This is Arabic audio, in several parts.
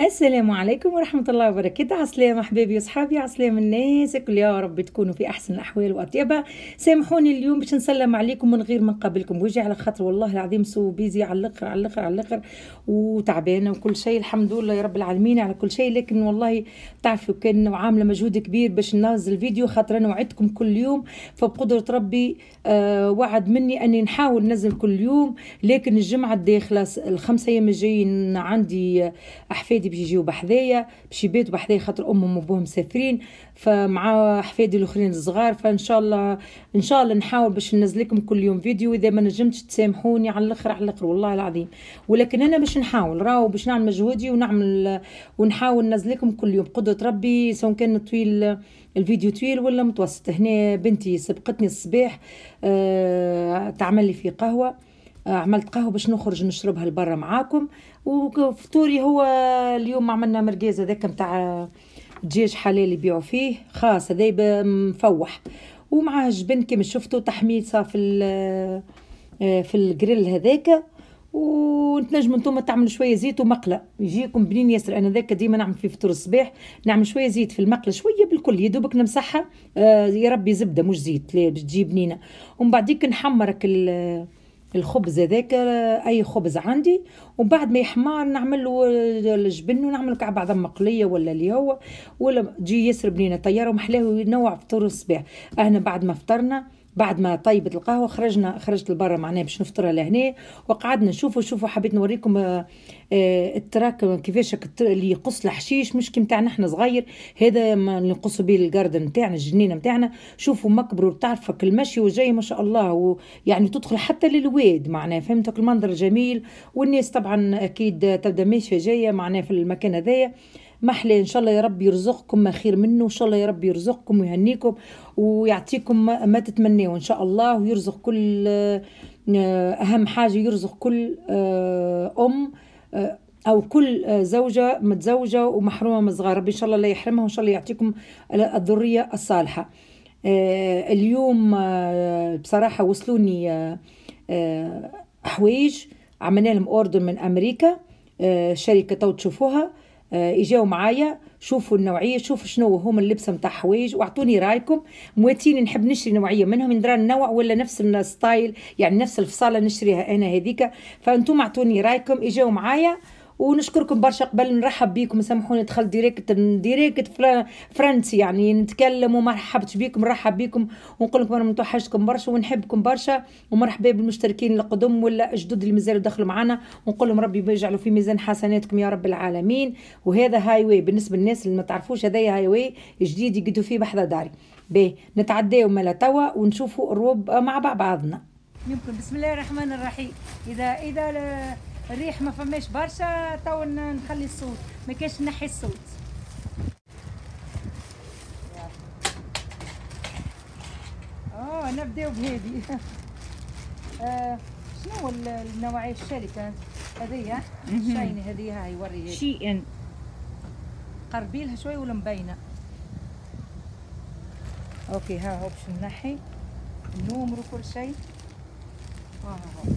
السلام عليكم ورحمة الله وبركاته عسلامة أحبابي وصحابي عسلامة الناس كل يا رب تكونوا في أحسن الأحوال وأطيبها سامحوني اليوم باش نسلم عليكم من غير ما نقابلكم وجهي على خاطر والله العظيم سو بيزي على الآخر على الآخر على الآخر وتعبانة وكل شيء الحمد لله يا رب العالمين على كل شيء لكن والله تعرفوا كان عاملة مجهود كبير باش ننزل فيديو خاطر أنا وعدتكم كل يوم فبقدرة ربي آه وعد مني أني نحاول ننزل كل يوم لكن الجمعة الداخلة الخمسة أيام الجايين عندي آه، أحفاد ولادي باش يجيو بحذايا باش يبيتوا بحذايا خاطر امهم وبوهم مسافرين فمع حفادي الاخرين الصغار فان شاء الله ان شاء الله نحاول باش ننزل لكم كل يوم فيديو اذا ما نجمتش تسامحوني على الاخر على الاخر والله العظيم ولكن انا باش نحاول راهو باش نعمل مجهودي ونعمل ونحاول ننزل لكم كل يوم قدوه ربي سواء كان طويل الفيديو طويل ولا متوسط هنا بنتي سبقتني الصباح أه تعمل لي في قهوه آه، عملت قهوه باش نخرج نشربها لبرا معاكم وفطوري هو اليوم عملنا مرقيزة ذاك نتاع دجاج حلال يبيعوا فيه خاص هذا مفوح ومعاه جبن كيما شفتوا تحميصه في آه، في الجريل هذاك وتنجموا نتوما تعملوا شويه زيت ومقله يجيكم بنين ياسر انا ذاك ديما نعمل في فطور الصباح نعمل شويه زيت في المقله شويه بالكل يا دوبك نمسحها آه يا ربي زبده مش زيت لا باش تجي بنينه ومن بعديك نحمرك الخبز هذاك آه، اي خبز عندي وبعد ما يحمار نعمل له آه، الجبن ونعمل كعب بعض مقليه ولا اللي هو ولا تجي ياسر بنينه طياره ومحلاه وينوع فطور الصباح انا بعد ما فطرنا بعد ما طيبت القهوه خرجنا خرجت لبرا معناها باش نفطرها لهنا وقعدنا نشوفوا شوفوا حبيت نوريكم آه، آه، التراك كيفاش اللي يقص الحشيش مش كي نتاعنا احنا صغير هذا ما نقصوا به الجاردن نتاعنا الجنينه نتاعنا شوفوا مكبروا تعرفك المشي وجاي ما شاء الله ويعني تدخل حتى للواد معناها فهمتك المنظر جميل والناس طبعا اكيد تبدا ماشيه جايه معناها في المكان هذايا محلى ان شاء الله يا رب يرزقكم ما خير منه ان شاء الله يا رب يرزقكم ويهنيكم ويعطيكم ما تتمنوا ان شاء الله ويرزق كل آه، اهم حاجه يرزق كل آه، ام آه، او كل زوجه متزوجه ومحرومه من صغار ربي ان شاء الله لا يحرمها وان شاء الله يعطيكم الذريه الصالحه اليوم بصراحه وصلوني حوايج عملنا لهم اوردر من امريكا شركه تو تشوفوها آه، اجاو معايا شوفوا النوعيه شوفوا شنو هما اللبسه نتاع حوايج واعطوني رايكم مواتيني نحب نشري نوعيه منهم درا النوع ولا نفس الستايل يعني نفس الفصاله نشريها انا هذيك فانتم اعطوني رايكم اجاو معايا ونشكركم برشا قبل نرحب بكم سامحوني دخلت ديريكت ديريكت فرنسي يعني نتكلم ومرحبت بكم نرحب بكم ونقول لكم انا متوحشكم برشا ونحبكم برشا ومرحبا بالمشتركين القدم ولا جدد اللي مازالوا دخلوا معنا ونقول لهم ربي يجعلوا في ميزان حسناتكم يا رب العالمين وهذا هاي واي بالنسبه للناس اللي ما تعرفوش هذايا هاي واي جديد يقدوا فيه بحذا داري باهي نتعداو ملا توا ونشوفوا الروب مع بعضنا يمكن بسم الله الرحمن الرحيم اذا اذا الريح ما فماش برشا تو نخلي الصوت ما كاش نحي الصوت اه نبداو بهذه آه شنو النوعية الشركة هذيا شاينة هذيا هاي وري قربي قربيلها شوي ولا مبينة اوكي ها هو باش نحي النومر وكل شيء ها آه، هو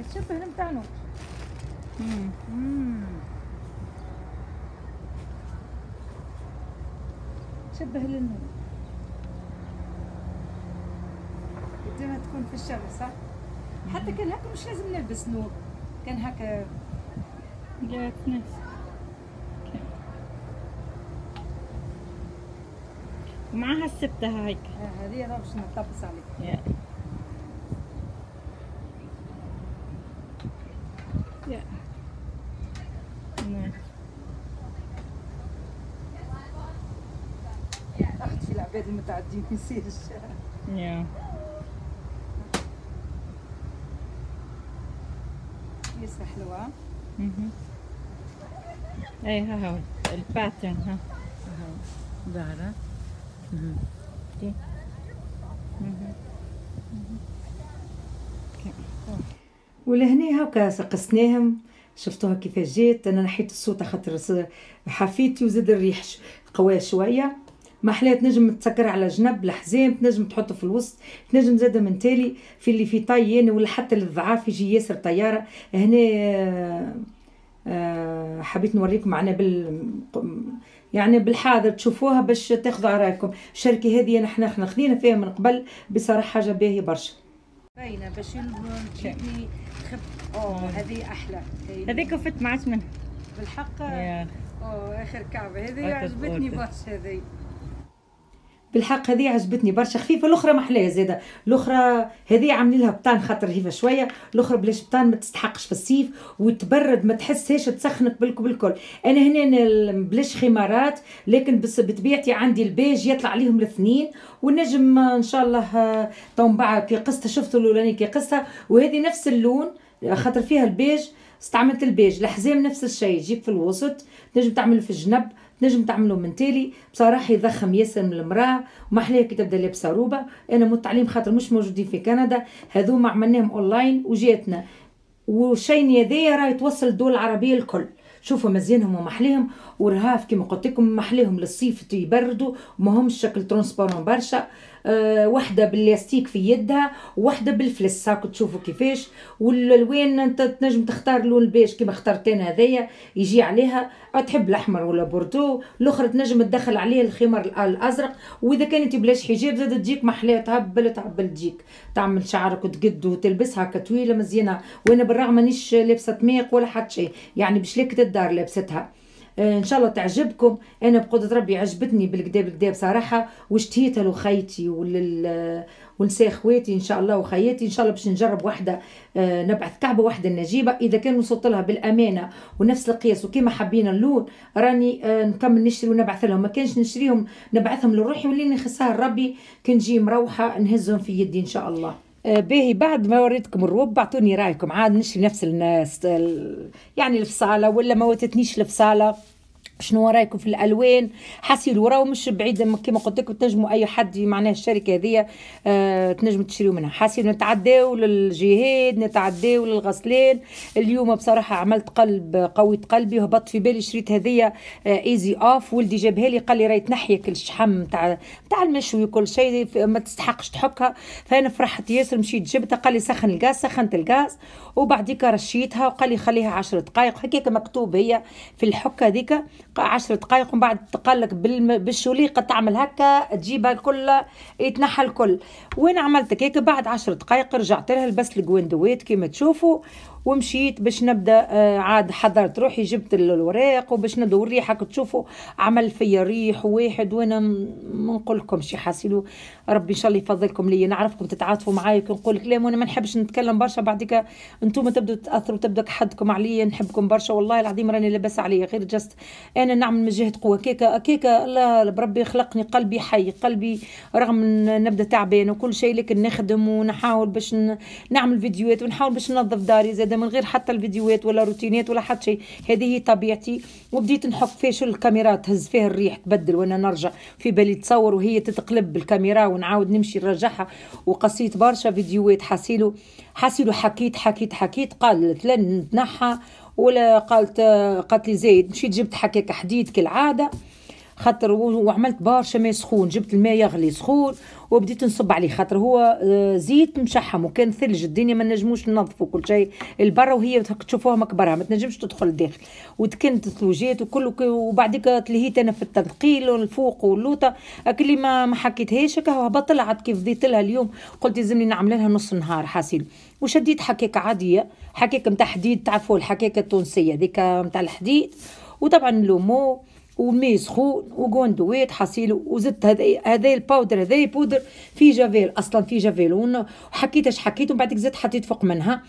الشبه نتاعنا شبه للنور ديما تكون في الشمس صح حتى كان هكا مش لازم نلبس نور كان هكا جات ناس ومعها السبتة هيك آه، هذه راه باش نطبس عليك yeah. العباد المتعدين ما يصيرش يا ياسر حلوة اي ها هو الباترن ها دارا ولهنا هكا سقسناهم شفتوها كيفاش جات انا نحيت الصوت خاطر حفيتي وزاد الريح قوية شوية محلاه تنجم تسكر على جنب الحزام تنجم تحطه في الوسط تنجم زاده من تالي في اللي في يعني ولا حتى للضعاف يجي ياسر طياره هنا آه، حبيت نوريكم معنا بال يعني بالحاضر تشوفوها باش تاخذوا رايكم الشركه هذه نحن احنا خذينا فيها من قبل بصراحه حاجه باهيه برشا باينه باش تشوفي خب اه هذه احلى هذيك فت معاش منها بالحق اوه اخر كعبه هذه عجبتني برشا هذه بالحق هذه عجبتني برشا خفيفه الاخرى محلاها زاده الاخرى هذه عاملين لها بطان خاطر هيفه شويه الاخرى بلاش بطان ما تستحقش في الصيف وتبرد ما تحسهاش تسخنك بالكل انا هنا بلاش خمارات لكن بس بطبيعتي عندي البيج يطلع عليهم الاثنين ونجم ان شاء الله آه، تو كي قصتها شفتوا الاولاني كي قصتها وهذه نفس اللون خاطر فيها البيج استعملت البيج الحزام نفس الشيء جيب في الوسط تنجم تعمل في الجنب نجم تعملوا من تالي بصراحه يضخم ياسر من المراه ومحليه كي تبدا لابسه روبه انا مو التعليم خاطر مش موجودين في كندا هذوما عملناهم اونلاين وجاتنا وشين هذايا راه يتوصل الدول العربيه الكل شوفوا مزيانهم ومحليهم ورهاف كما قلت لكم محليهم للصيف يبردوا ما همش شكل ترونسبارون برشا أه واحدة باللاستيك في يدها وواحدة بالفلس هاك تشوفوا كيفاش والالوان انت تنجم تختار لون باش كيما اخترت انا هذايا يجي عليها أه، تحب الاحمر ولا بوردو الاخرى تنجم تدخل عليها الخمر الازرق واذا كانت بلاش حجاب زاد تجيك محلاه تهبل تهبل تجيك تعمل شعرك وتقد وتلبسها هكا طويله مزيانه وانا بالرغم مانيش لابسه تميق ولا حتى شيء يعني بشلاك الدار لابستها آه، ان شاء الله تعجبكم انا بقدرة ربي عجبتني بالكدا بالكدا بصراحه واشتهيتها لخيتي ولل ونسى خواتي ان شاء الله وخياتي ان شاء الله باش نجرب واحده آه، نبعث كعبه واحده النجيبه اذا كان وصلت لها بالامانه ونفس القياس وكما حبينا اللون راني آه نكمل نشري ونبعث لهم ما كانش نشريهم نبعثهم لروحي وليني خسار ربي كنجي مروحه نهزهم في يدي ان شاء الله آه، باهي بعد ما وريتكم الروب اعطوني رايكم عاد نشري نفس الناس يعني الفصاله ولا ما وتتنيش الفصاله شنو رايكم في الالوان حسيل وراه مش بعيد كما قلت لكم تنجموا اي حد معناها الشركه هذه آه تنجم تشريو منها حسيل نتعداو للجهاد نتعداو للغسلان اليوم بصراحه عملت قلب قويت قلبي وهبط في بالي شريت هذه آه ايزي اوف ولدي جابها لي قال لي راهي كل الشحم نتاع نتاع المشوي وكل شيء ما تستحقش تحكها فانا فرحت ياسر مشيت جبتها قال لي سخن الغاز سخنت الغاز وبعديك رشيتها وقال لي خليها 10 دقائق هكاك مكتوب هي في الحكه هذيك عشر دقائق ومن بعد تقلك بالشوليقه تعمل هكا تجيبها الكل يتنحى الكل وانا عملت كيك بعد عشر دقائق رجعت لها لبست الكواندوات كيما تشوفوا ومشيت باش نبدا آه، عاد حضرت روحي جبت الوراق وباش ندور ريحه تشوفوا عمل فيا ريح واحد وانا ما نقولكم شي حاسيلو ربي ان شاء الله يفضلكم ليا نعرفكم تتعاطفوا معايا كي نقول كلام وانا ما نحبش نتكلم برشا بعديك انتم تبداو تاثروا تبدا حدكم عليا نحبكم برشا والله العظيم راني لاباس عليا غير جست انا نعمل من جهه قوه كيكا كيكا الله بربي خلقني قلبي حي قلبي رغم نبدا تعبان وكل شيء لكن نخدم ونحاول باش نعمل فيديوهات ونحاول باش ننظف داري زاد هذا من غير حتى الفيديوهات ولا روتينات ولا حتى شيء هذه هي طبيعتي وبديت نحك فيها شو الكاميرا تهز فيها الريح تبدل وانا نرجع في بالي تصور وهي تتقلب بالكاميرا ونعاود نمشي نرجعها وقصيت برشا فيديوهات حاسيلو حاسيلو حكيت حكيت حكيت قالت لن نتنحى ولا قالت قالت لي زايد مشيت جبت حكاك حديد كالعاده خاطر وعملت برشا ماء سخون جبت الماء يغلي سخون وبديت نصب عليه خاطر هو آه، زيت مشحم وكان ثلج الدنيا ما نجموش ننظفوا كل شيء البرا وهي تشوفوها مكبرها ما تنجمش تدخل لداخل وتكنت الثلوجات وكل وبعديك تلهيت انا في التنقيل والفوق واللوطه اللي ما حكيتهاش هكا طلعت كيف ضيت لها اليوم قلت يلزمني نعمل لها نص نهار حاسين وشديت حكاكه عاديه حكاكه نتاع حديد تعرفوا الحكاكه التونسيه ذيك نتاع الحديد وطبعا لومو والماء سخون وكوندويت حصيل وزدت هذا هذا الباودر هذا بودر في جافيل اصلا في جافيل وحكيت اش حكيت ومن بعدك زدت حطيت فوق منها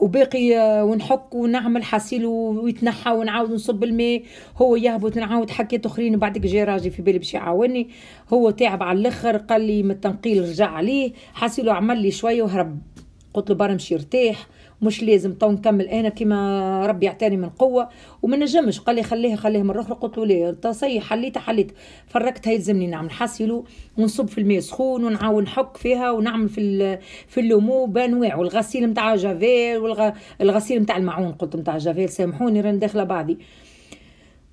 وباقي آه، ونحك ونعمل حصيل ويتنحى ونعاود نصب الماء هو يهبط نعاود حكيت اخرين وبعدك جا راجي في بالي باش يعاوني هو تعب على الاخر قال لي من التنقيل رجع عليه حصيله عمل لي شويه وهرب قلت له برا مشي ارتاح مش لازم تو نكمل انا كيما ربي يعطاني من قوه وما نجمش قال لي خليها خليها مره اخرى قلت له لا تصيح حليتها حليت فركتها يلزمني نعمل حاسيلو ونصب في الماء سخون ونعاون نحك فيها ونعمل في في اللومو بانواع الغسيل نتاع جافيل والغسيل نتاع المعون قلت نتاع جافيل سامحوني راني داخله بعضي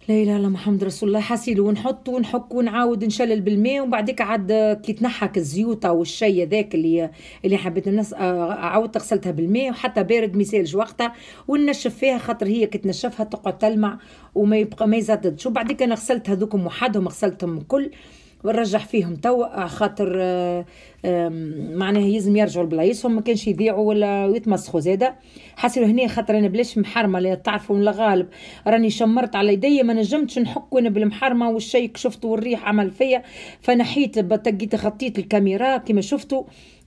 لا اله الا محمد رسول الله حسيل ونحط ونحك ونعاود نشلل بالماء ومن بعدك عاد كي تنحك الزيوت او ذاك هذاك اللي اللي حبيت الناس آه، عاودت غسلتها بالماء وحتى بارد ما وقتها وننشف فيها خاطر هي كي تنشفها تقعد تلمع وما يبقى ما يزددش وبعدك انا غسلت هذوك وحدهم غسلتهم الكل ونرجح فيهم توا آه، خاطر آه، معناها يلزم يرجعوا لبلايصهم ما كانش يضيعوا ولا يتمسخوا زادا حصلوا هنا خاطر انا بلاش محرمه لا تعرفوا من الغالب راني شمرت على يدي ما نجمتش نحك وانا بالمحرمه والشيء شفته والريح عمل فيا فنحيت بطقيت خطيت الكاميرا كما شفتوا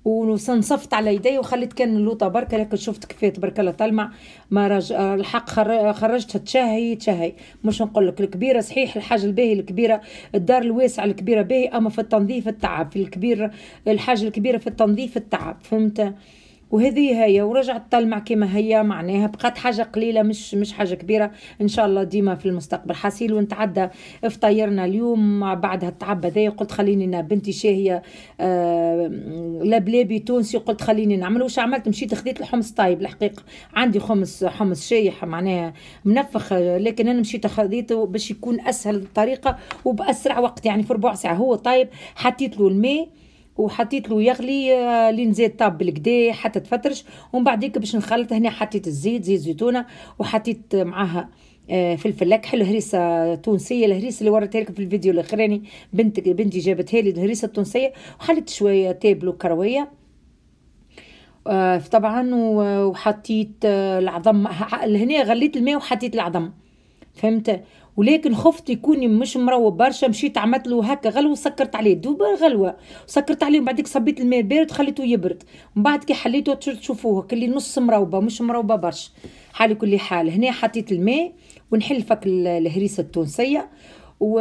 ونصفت على يدي وخليت كان اللوطة بركة لكن شفت كيف تبارك الله تلمع ما رج... الحق خرجتها تشهي تشهي مش نقول لك الكبيرة صحيح الحاجة الباهي الكبيرة الدار الواسعة الكبيرة باهي أما في التنظيف التعب في الكبير الحاجة الكبيرة في التنظيف التعب فهمت وهذه هي ورجعت تلمع كما هي معناها بقات حاجه قليله مش مش حاجه كبيره ان شاء الله ديما في المستقبل حاصيل ونتعدى افطيرنا اليوم بعد هالتعب هذايا قلت خليني انا بنتي شاهيه آه لبلابي تونسي قلت خليني نعمل واش عملت مشيت خذيت الحمص طايب الحقيقه عندي خمس حمص شايح معناها منفخ لكن انا مشيت خديته باش يكون اسهل طريقه وباسرع وقت يعني في ربع ساعه هو طايب حطيت له الماء وحطيت له يغلي آه، لين زيت طاب بالكدا حتى تفترش ومن بعديك باش نخلط هنا حطيت الزيت زيت زيتونه وحطيت معاها آه، فلفل اكحل هريسه تونسيه الهريسه اللي وريتها لكم في الفيديو الاخراني بنت بنتي جابتها لي الهريسه التونسيه وحليت شويه تابلو كرويه آه، طبعا وحطيت العظم هنا غليت الماء وحطيت العظم فهمت ولكن خفت يكون مش مروب برشا مشيت عملت له هكا غلوه وسكرت عليه دوبا غلوه سكرت عليه من بعدك صبيت الماء بارد خليته يبرد من بعد كي حليته تشوفوه كلي نص مروبه مش مروبه برشا حال كل حال هنا حطيت الماء ونحل فك الهريسه التونسيه و...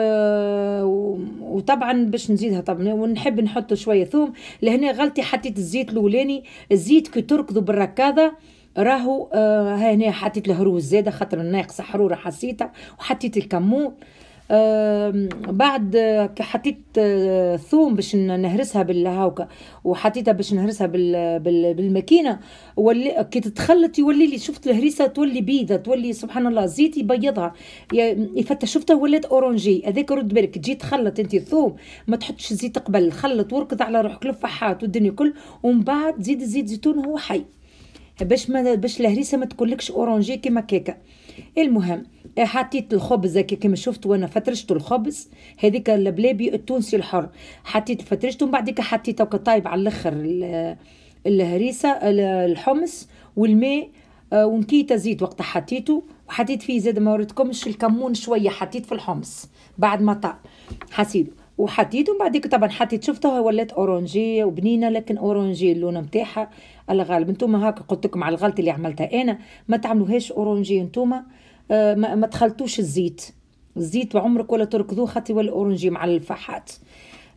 وطبعا باش نزيدها طبعا ونحب نحط شويه ثوم لهنا غلطي حطيت الزيت الاولاني الزيت كي تركضوا بالركاضه راهو آه هنا حطيت الهروز زاده خاطر ناقصه حروره حسيتها وحطيت الكمون آه بعد حطيت آه ثوم باش نهرسها بالهاوكا وحطيتها باش نهرسها بال بال بالماكينه ولي كي تتخلط يولي لي شفت الهريسه تولي بيضه تولي سبحان الله زيت يبيضها يفتح شفتها ولات اورنجي هذاك رد بالك تجي تخلط انت الثوم ما تحطش الزيت قبل خلط وركض على روحك لفحات والدنيا كل ومن بعد زيد الزيت زيتون هو حي باش ما باش الهريسه ما تكونلكش اورانجي كيما كيكا المهم حطيت الخبز كيما شفت وانا فترشت الخبز هذيك البلابي التونسي الحر حطيت فترشته ومن بعديك هكا طايب على الاخر الهريسه الحمص والماء آه، ونكيته زيت وقت حطيته وحطيت فيه زاد ما وريتكمش الكمون شويه حطيت في الحمص بعد ما طاب حسيته وحطيته بعديك طبعا حطيت شفتوها ولات اورانجيه وبنينه لكن اورانجيه اللون نتاعها الغالب غالب نتوما هاكا قلت لكم على الغلطه اللي عملتها انا ما تعملوهاش اورانجيه نتوما آه، ما, ما تخلطوش الزيت الزيت وعمرك ولا تركضوه خاطر يولي اورانجي مع الفحات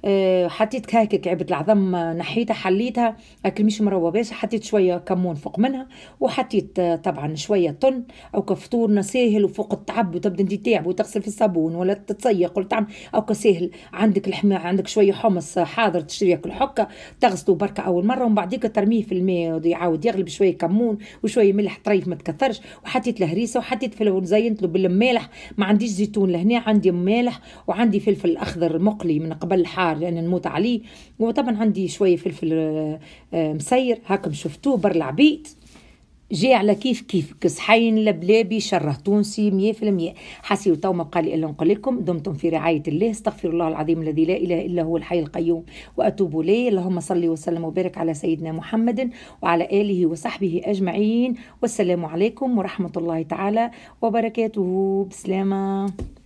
أه، حطيت هكا عبد العظم نحيتها حليتها اكل مش مروباش حطيت شويه كمون فوق منها وحطيت أه، طبعا شويه طن او كفطور ساهل وفوق التعب وتبدا انت تعب وتغسل في الصابون ولا تتسيق ولا تعمل او كساهل عندك الحماء عندك شويه حمص حاضر تشريه كل حكه تغسله بركه اول مره ومن بعديك ترميه في الماء يعاود يغلب شويه كمون وشويه ملح طريف ما تكثرش وحطيت الهريسه وحطيت فلفل زينت له بالمالح ما عنديش زيتون لهنا عندي مالح وعندي فلفل اخضر مقلي من قبل حار الحار لان نموت عليه وطبعا عندي شويه فلفل آه، آه، مسير هاكم شفتوه بر العبيد جاي على كيف كيفك صحين لبلابي شره تونسي مية في المية حسي وتو ما بقالي إلا نقول لكم دمتم في رعاية الله استغفر الله العظيم الذي لا إله إلا هو الحي القيوم وأتوب إليه اللهم صل وسلم وبارك على سيدنا محمد وعلى آله وصحبه أجمعين والسلام عليكم ورحمة الله تعالى وبركاته بسلامة